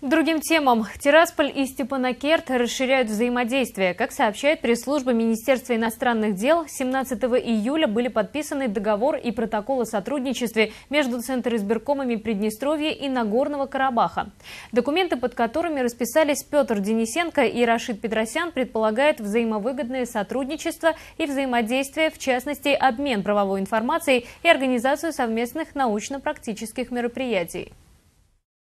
Другим темам. Тирасполь и Степанакерт расширяют взаимодействие. Как сообщает пресс-служба Министерства иностранных дел, 17 июля были подписаны договор и протокол о сотрудничестве между избиркомами Приднестровья и Нагорного Карабаха. Документы, под которыми расписались Петр Денисенко и Рашид Петросян, предполагают взаимовыгодное сотрудничество и взаимодействие, в частности, обмен правовой информацией и организацию совместных научно-практических мероприятий.